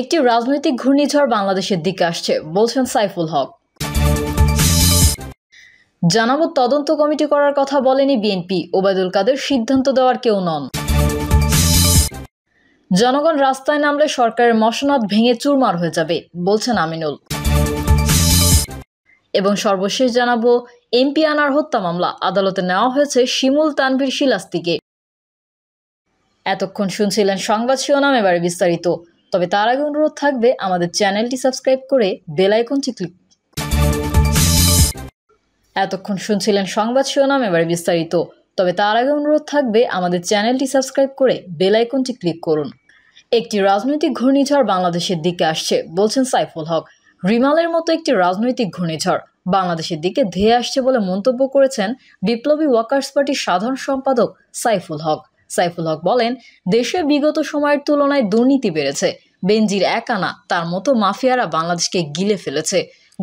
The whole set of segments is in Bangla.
একটি রাজনৈতিক ঘূর্ণিঝড় বাংলাদেশের দিকে আসছে বলছেন সাইফুল হক জানাবো তদন্ত কমিটি করার কথা বলেনি বিএনপি ওবায়দুল কাদের সিদ্ধান্ত দেওয়ার কেউ নন জনগণ রাস্তায় নামলে সরকারের মসনদ ভেঙে চুরমার হয়ে যাবে বলছেন আমিনুল এবং সর্বশেষ জানাবো এমপি আনার হত্যা মামলা আদালতে নেওয়া হয়েছে শিমুল তানভীর শিলাস্তিকে এতক্ষণ শুনছিলেন সংবাদ শিরোনাম এবারে বিস্তারিত তবে তার আগে অনুরোধ থাকবে আমাদের চ্যানেলটি সাবস্ক্রাইব করে বেল আইকনটি ক্লিক এতক্ষণ শুনছিলেন সংবাদ শিরোনাম এবারে বিস্তারিত তবে তার আগে অনুরোধ থাকবে আমাদের চ্যানেলটি সাবস্ক্রাইব করে বেল আইকনটি ক্লিক করুন একটি রাজনৈতিক ঘূর্ণিঝড় বাংলাদেশের দিকে আসছে বলছেন সাইফুল হক রিমালের মতো একটি রাজনৈতিক ঘূর্ণিঝড় বাংলাদেশের দিকে ধেয়ে আসছে বলে মন্তব্য করেছেন বিপ্লবী ওয়াকার্স পার্টির সাধারণ সম্পাদক সাইফুল হক সাইফুল হক বলেন দেশে বিগত সময়ের তুলনায় দুর্নীতি বেড়েছে বেনজির একানা তার মতো মাফিয়ারা বাংলাদেশকে গিলে ফেলেছে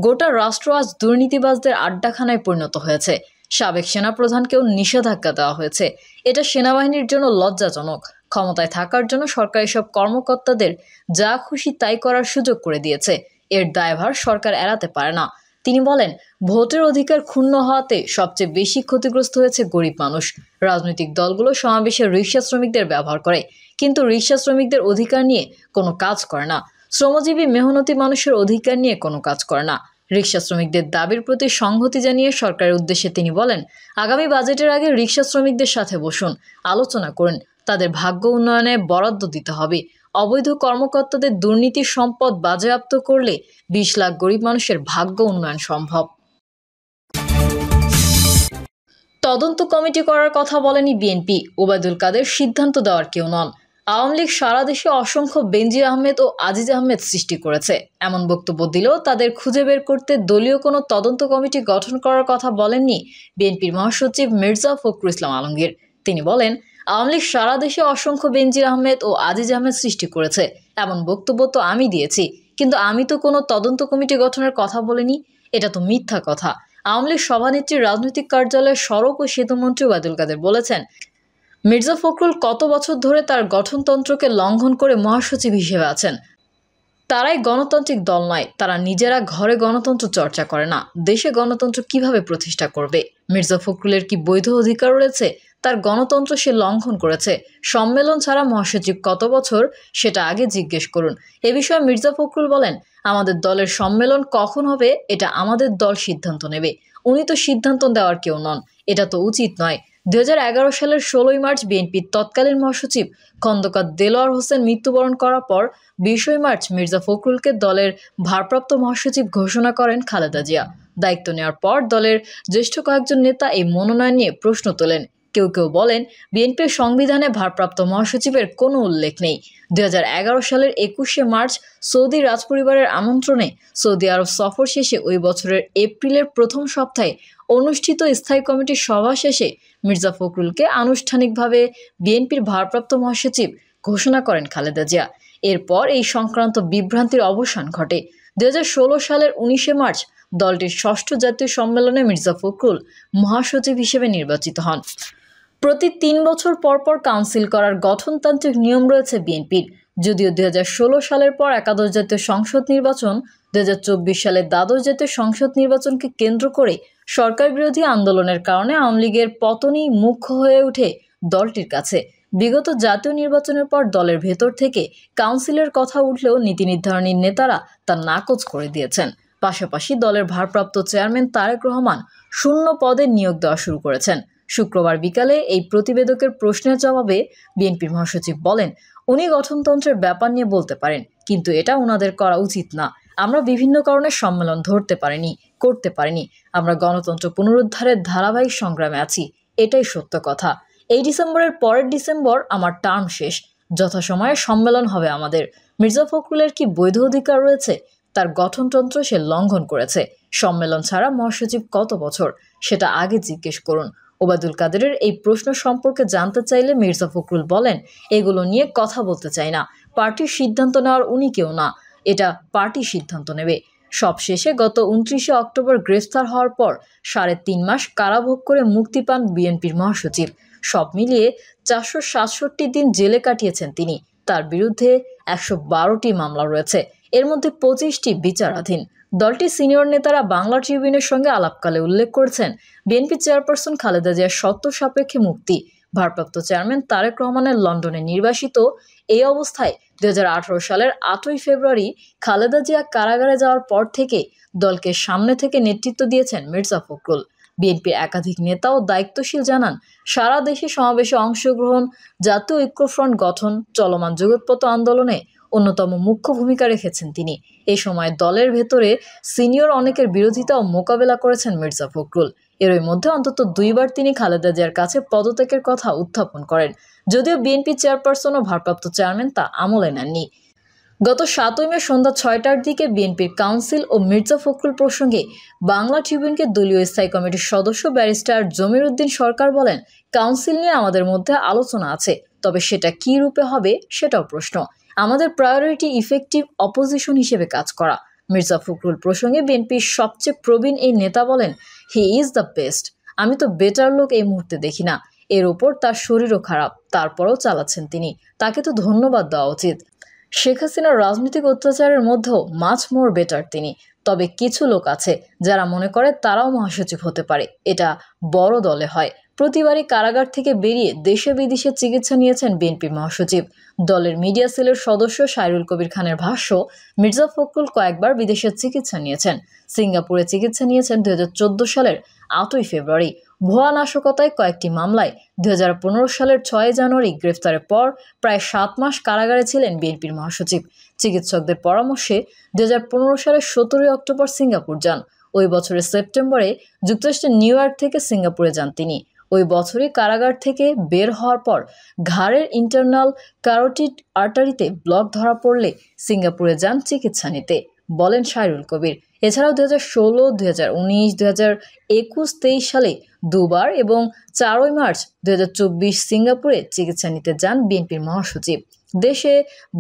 গোটা রাষ্ট্র আজ দুর্নীতিবাজদের আড্ডাখানায় পরিণত হয়েছে সাবেক সেনাপ্রধানকেও নিষেধাজ্ঞা দেওয়া হয়েছে এটা সেনাবাহিনীর জন্য লজ্জাজনক ক্ষমতায় থাকার জন্য সরকার এসব কর্মকর্তাদের যা খুশি তাই করার সুযোগ করে দিয়েছে এর দায়ভার সরকার এড়াতে পারে না তিনি বলেন ভোটের অধিকার ক্ষুণ্ণ হওয়াতে সবচেয়ে বেশি ক্ষতিগ্রস্ত হয়েছে গরিব মানুষ রাজনৈতিক দলগুলো সমাবেশে রিক্সা শ্রমিকদের ব্যবহার করে কিন্তু রিক্সা শ্রমিকদের অধিকার নিয়ে কোনো কাজ করে না শ্রমজীবী মেহনতি মানুষের অধিকার নিয়ে কোনো কাজ করে না রিক্সা শ্রমিকদের দাবির প্রতি সংহতি জানিয়ে সরকারের উদ্দেশ্যে তিনি বলেন আগামী বাজেটের আগে রিক্সা শ্রমিকদের সাথে বসুন আলোচনা করুন তাদের ভাগ্য উন্নয়নে বরাদ্দ দিতে হবে অবৈধ কর্মকর্তাদের দুর্নীতি সম্পদ বাজেয়াপ্ত করলে বিশ লাখ গরিব মানুষের ভাগ্য উন্নয়ন সম্ভব তদন্ত কমিটি করার কথা বলেনি বিএনপি ওবায়দুল কাদের সিদ্ধান্ত দেওয়ার কেউ নন আওয়ামী লীগ সারা দেশে অসংখ্য বেঞ্জি আহমেদ ও আজিজ আহমেদ সৃষ্টি করেছে এমন বক্তব্য দিলেও তাদের খুঁজে বের করতে দলীয় কোনো তদন্ত কমিটি গঠন করার কথা বলেননি বিএনপির মহাসচিব মির্জা ফখরুল ইসলাম আলমগীর তিনি বলেন আওয়ামী লীগ সারা দেশে অসংখ্য বেনজির আহমেদ ও আজিজ আহমেদ সৃষ্টি করেছে এমন বক্তব্য তো আমি দিয়েছি কিন্তু আমি তো কোনো তদন্ত কমিটি গঠনের কথা বলিনি এটা তো মিথ্যা কথা আওয়ামী লীগ সভানেত্রীর রাজনৈতিক কার্যালয়ের সড়ক ও সেতুমন্ত্রী ওবায়দুল কাদের বলেছেন মির্জা ফখরুল কত বছর ধরে তার গঠনতন্ত্রকে লঙ্ঘন করে মহাসচিব হিসেবে আছেন তারাই গণতান্ত্রিক দল নয় তারা নিজেরা ঘরে গণতন্ত্র চর্চা করে না দেশে গণতন্ত্র কিভাবে প্রতিষ্ঠা করবে মির্জা ফখরুলের কি বৈধ অধিকার রয়েছে তার গণতন্ত্র সে লঙ্ঘন করেছে সম্মেলন ছাড়া মহাসচিব কত বছর সেটা আগে জিজ্ঞেস করুন এ বিষয়ে মির্জা ফখরুল বলেন আমাদের দলের সম্মেলন কখন হবে এটা আমাদের দল সিদ্ধান্ত নেবে উনি তো সিদ্ধান্ত দেওয়ার কেউ নন এটা তো উচিত নয় দু সালের ষোলোই মার্চ বিএনপির তৎকালীন মহাসচিব খন্দকার দেলোয়ার হোসেন মৃত্যুবরণ করার পর বিশই মার্চ মির্জা ফখরুলকে দলের ভারপ্রাপ্ত মহাসচিব ঘোষণা করেন খালেদা জিয়া দায়িত্ব নেওয়ার পর দলের জ্যেষ্ঠ কয়েকজন নেতা এই মনোনয়ন নিয়ে প্রশ্ন তোলেন কেউ কেউ বলেন বিএনপির সংবিধানে ভারপ্রাপ্ত মহাসচিবের কোনো উল্লেখ নেই দুই সালের একুশে মার্চ সৌদি রাজপরিবারের আমন্ত্রণে সৌদি আরব সফর শেষে ওই বছরের এপ্রিলের প্রথম সপ্তাহে অনুষ্ঠিত স্থায়ী কমিটির সভা শেষে মির্জা ফখরুলকে আনুষ্ঠানিকভাবে বিএনপির ভারপ্রাপ্ত মহাসচিব ঘোষণা করেন খালেদা জিয়া এরপর এই সংক্রান্ত বিভ্রান্তির অবসান ঘটে দু সালের উনিশে মার্চ দলটির ষষ্ঠ জাতীয় সম্মেলনে মির্জা ফখরুল মহাসচিব হিসেবে নির্বাচিত হন প্রতি তিন বছর পরপর কাউন্সিল করার গঠনতান্ত্রিক নিয়ম রয়েছে বিএনপির যদিও দুই সালের পর একাদশ জাতীয় সংসদ নির্বাচন চব্বিশ সালের দ্বাদশ জাতীয় সংসদ নির্বাচনকে কেন্দ্র করে সরকার বিরোধী আন্দোলনের কারণে আওয়ামী লীগের পতনই মুখ্য হয়ে ওঠে দলটির কাছে বিগত জাতীয় নির্বাচনের পর দলের ভেতর থেকে কাউন্সিলের কথা উঠলেও নীতি নির্ধারণী নেতারা তা নাকচ করে দিয়েছেন পাশাপাশি দলের ভারপ্রাপ্ত চেয়ারম্যান তারেক রহমান শূন্য পদে নিয়োগ দেওয়া শুরু করেছেন শুক্রবার বিকালে এই প্রতিবেদকের প্রশ্নের জবাবে বিএনপির মহাসচিব বলেন উনি গঠনতন্ত্রের ব্যাপার নিয়ে বলতে পারেন কিন্তু এটা ওনাদের করা উচিত না আমরা বিভিন্ন কারণে সম্মেলন ধরতে পারিনি করতে পারিনি আমরা গণতন্ত্র পুনরুদ্ধারের ধারাবাহিক সংগ্রামে আছি এটাই সত্য কথা এই ডিসেম্বরের পরের ডিসেম্বর আমার টার্ম শেষ যথাসময়ে সম্মেলন হবে আমাদের মির্জা ফখরুলের কি বৈধ অধিকার রয়েছে তার গঠনতন্ত্র সে লঙ্ঘন করেছে সম্মেলন ছাড়া মহাসচিব কত বছর সেটা আগে জিজ্ঞেস করুন ওবায়দুল কাদেরের এই প্রশ্ন সম্পর্কে জানতে চাইলে মির্জা ফখরুল বলেন এগুলো নিয়ে কথা বলতে চাই না পার্টির সিদ্ধান্ত নেওয়ার উনি কেউ না এটা পার্টি সিদ্ধান্ত নেবে সবশেষে গত উনত্রিশে অক্টোবর গ্রেফতার হওয়ার পর সাড়ে তিন মাস কারাভোগ করে মুক্তি পান বিএনপির মহাসচিব সব মিলিয়ে চারশো সাতষট্টি দিন জেলে কাটিয়েছেন তিনি তার বিরুদ্ধে একশো বারোটি মামলা রয়েছে এর মধ্যে পঁচিশটি বিচারাধীন দলটির সিনিয়র নেতারা বাংলা ট্রিবিউনের সঙ্গে আলাপকালে উল্লেখ করেছেন বিএনপি চেয়ারপারসন খালেদা জিয়ার সত্য সাপেক্ষে মুক্তি ভারপ্রাপ্ত চেয়ারম্যান তারেক রহমানের লন্ডনে নির্বাসিত এই অবস্থায় দু সালের আটই ফেব্রুয়ারি খালেদা জিয়া কারাগারে যাওয়ার পর থেকে দলকে সামনে থেকে নেতৃত্ব দিয়েছেন মির্জা ফখরুল বিএনপির একাধিক নেতা ও দায়িত্বশীল জানান সারা দেশে সমাবেশে অংশগ্রহণ জাতীয় ঐক্যফ্রন্ট গঠন চলমান যুগোৎপত আন্দোলনে অন্যতম মুখ্য ভূমিকা রেখেছেন তিনি এ সময় দলের ভেতরে সিনিয়র অনেকের বিরোধিতা ও মোকাবেলা করেছেন মির্জা ফখরুল এরই মধ্যে অন্তত দুইবার তিনি খালেদা জিয়ার কাছে পদত্যাগের কথা উত্থাপন করেন যদিও বিএনপি চেয়ারপারসন ও ভারপ্রাপ্ত চেয়ারম্যান তা আমলে নেননি গত সাতই মে সন্ধ্যা ছয়টার দিকে বিএনপির কাউন্সিল ও মির্জা ফখরুল প্রসঙ্গে বাংলা ট্রিবিউনকে দলীয় স্থায়ী কমিটির সদস্য ব্যারিস্টার জমির উদ্দিন সরকার বলেন কাউন্সিল নিয়ে আমাদের মধ্যে আলোচনা আছে তবে সেটা কি রূপে হবে সেটাও প্রশ্ন আমাদের প্রায়োরিটি ইফেক্টিভ অপোজিশন হিসেবে কাজ করা মির্জা ফখরুল প্রসঙ্গে বিএনপির সবচেয়ে প্রবীণ এই নেতা বলেন হি ইজ দ্য বেস্ট আমি তো বেটার লোক এই মুহূর্তে দেখি না এর ওপর তার শরীরও খারাপ তারপরেও চালাচ্ছেন তিনি তাকে তো ধন্যবাদ দেওয়া উচিত শেখ হাসিনার রাজনৈতিক অত্যাচারের মধ্যেও মাছ মোর বেটার তিনি তবে কিছু লোক আছে যারা মনে করে তারাও মহাসচিব হতে পারে এটা বড় দলে হয় প্রতিবারই কারাগার থেকে বেরিয়ে দেশে বিদেশে চিকিৎসা নিয়েছেন বিএনপি মহাসচিব দলের মিডিয়া সেলের সদস্য সাইরুল কবির খানের ভাষ্য মির্জা ফখরুল কয়েকবার বিদেশে চিকিৎসা নিয়েছেন সিঙ্গাপুরে চিকিৎসা নিয়েছেন দু সালের আটই ফেব্রুয়ারি ভুয়া নাশকতায় কয়েকটি মামলায় দু সালের ছয় জানুয়ারি গ্রেফতারের পর প্রায় সাত মাস কারাগারে ছিলেন বিএনপির মহাসচিব চিকিৎসকদের পরামর্শে দু সালের সতেরোই অক্টোবর সিঙ্গাপুর যান ওই বছরের সেপ্টেম্বরে যুক্তরাষ্ট্রের নিউ ইয়র্ক থেকে সিঙ্গাপুরে যান তিনি ওই বছরে কারাগার থেকে বের হওয়ার পর ঘাড়ের ইন্টারনাল ক্যারোটিড আর্টারিতে ব্লক ধরা পড়লে সিঙ্গাপুরে যান চিকিৎসা নিতে বলেন শাহরুল কবির এছাড়াও দু হাজার ষোলো দু হাজার উনিশ দু হাজার একুশ তেইশ সালে দুবার এবং চারই মার্চ দু সিঙ্গাপুরে চিকিৎসা নিতে যান বিএনপির মহাসচিব দেশে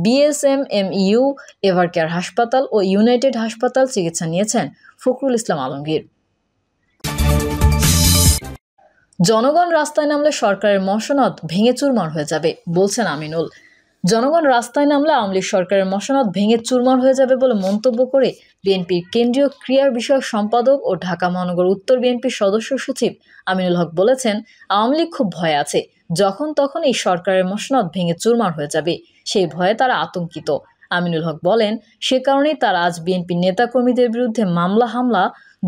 বিএসএমএমইউ এভারকেয়ার হাসপাতাল ও ইউনাইটেড হাসপাতাল চিকিৎসা নিয়েছেন ফখরুল ইসলাম আলমগীর জনগণ রাস্তায় নামলে সরকারের মশনত ভেঙে চুরমার হয়ে যাবে বলছেন আমিনুল জনগণ রাস্তায় নামলে আওয়ামী সরকারের মশনত ভেঙে চুরমার হয়ে যাবে বলে মন্তব্য করে বিএনপির কেন্দ্রীয় ক্রিয়ার বিষয়ক সম্পাদক ও ঢাকা মহানগর উত্তর বিএনপির সদস্য সচিব আমিনুল হক বলেছেন আওয়ামী লীগ খুব ভয় আছে যখন তখন এই সরকারের মশনত ভেঙে চুরমার হয়ে যাবে সেই ভয়ে তারা আতঙ্কিত আমিনুল হক বলেন সে কারণেই তারা আজ বিএনপির নেতাকর্মীদের বিরুদ্ধে মামলা হামলা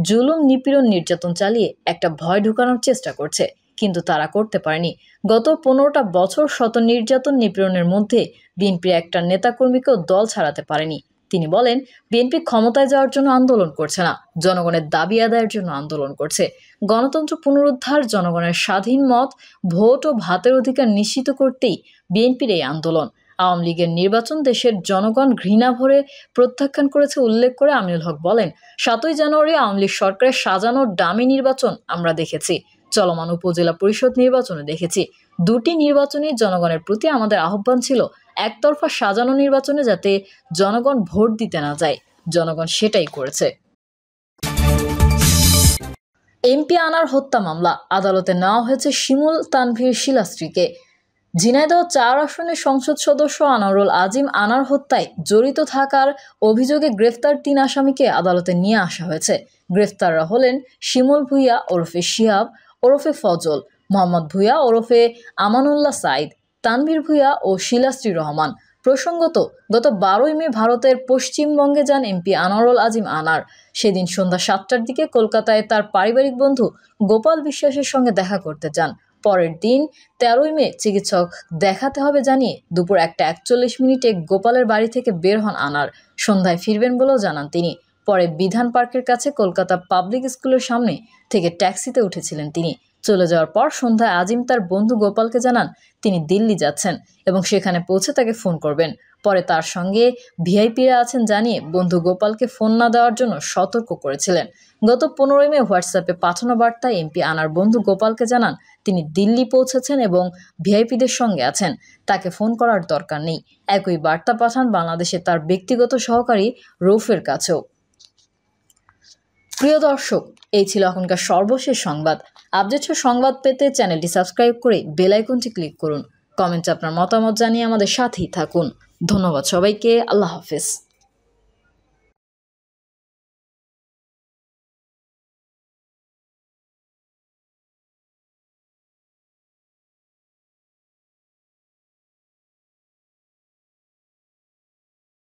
জুলুম নিপীড়ন নির্যাতন চালিয়ে একটা ভয় ঢুকানোর চেষ্টা করছে কিন্তু তারা করতে পারেনি গত পনেরোটা বছর শত নির্যাতন নিপীড়নের মধ্যে বিএনপির একটা নেতাকর্মীকেও দল ছাড়াতে পারেনি তিনি বলেন বিএনপি ক্ষমতায় যাওয়ার জন্য আন্দোলন করছে না জনগণের দাবি আদায়ের জন্য আন্দোলন করছে গণতন্ত্র পুনরুদ্ধার জনগণের স্বাধীন মত ভোট ও ভাতের অধিকার নিশ্চিত করতেই বিএনপির এই আন্দোলন আওয়ামী লীগের নির্বাচন দেশের জনগণ ঘৃণা ভরে প্রত্যাখ্যান করেছে উল্লেখ করে আমিনুল হক বলেন সাতই জানুয়ারি আওয়ামী লীগ সরকারের সাজানো ডামি নির্বাচন আমরা দেখেছি চলমান উপজেলা পরিষদ নির্বাচনে দেখেছি দুটি নির্বাচনে জনগণের প্রতি আমাদের আহ্বান ছিল একতরফা সাজানো নির্বাচনে যাতে জনগণ ভোট দিতে না যায় জনগণ সেটাই করেছে এমপি আনার হত্যা মামলা আদালতে নেওয়া হয়েছে শিমুল তানভীর শিলাস্ত্রীকে ঝিনাইদহ চার আসনের সংসদ সদস্য আনারুল আজিম আনার হত্যায় জড়িত থাকার অভিযোগে গ্রেফতার তিন আসামিকে আদালতে নিয়ে আসা হয়েছে গ্রেফতাররা হলেন শিমুল ভুইয়া ওরফে শিহাব ওরফে ফজল মোহাম্মদ ভুইয়া ওরফে আমানুল্লাহ সাইদ তানভীর ভুইয়া ও শিলাশ্রী রহমান প্রসঙ্গত গত বারোই মে ভারতের পশ্চিমবঙ্গে যান এমপি আনারুল আজিম আনার সেদিন সন্ধ্যা সাতটার দিকে কলকাতায় তার পারিবারিক বন্ধু গোপাল বিশ্বাসের সঙ্গে দেখা করতে যান পরের দিন তেরোই মে চিকিৎসক দেখাতে হবে জানিয়ে দুপুর একটা একচল্লিশ মিনিটে গোপালের বাড়ি থেকে বের হন আনার সন্ধ্যায় ফিরবেন বলেও জানান তিনি পরে বিধান পার্কের কাছে কলকাতা পাবলিক স্কুলের সামনে থেকে ট্যাক্সিতে উঠেছিলেন তিনি চলে যাওয়ার পর সন্ধ্যায় আজিম তার বন্ধু গোপালকে জানান তিনি দিল্লি যাচ্ছেন এবং সেখানে পৌঁছে তাকে ফোন করবেন পরে তার সঙ্গে ভিআইপিরা আছেন জানিয়ে বন্ধু গোপালকে ফোন না দেওয়ার জন্য সতর্ক করেছিলেন গত পনেরোই মে হোয়াটসঅ্যাপে পাঠানো বার্তায় এমপি আনার বন্ধু গোপালকে জানান তিনি দিল্লি পৌঁছেছেন এবং ভিআইপিদের সঙ্গে আছেন তাকে ফোন করার দরকার নেই একই বার্তা পাঠান বাংলাদেশে তার ব্যক্তিগত সহকারী রৌফের কাছেও প্রিয় দর্শক এই ছিল এখনকার সর্বশেষ সংবাদ আপডেট সংবাদ পেতে চ্যানেলটি সাবস্ক্রাইব করে বেলাইকনটি ক্লিক করুন কমেন্টে আপনার মতামত জানিয়ে আমাদের সাথেই থাকুন ধন্যবাদ সবাইকে আল্লাহ হাফেজ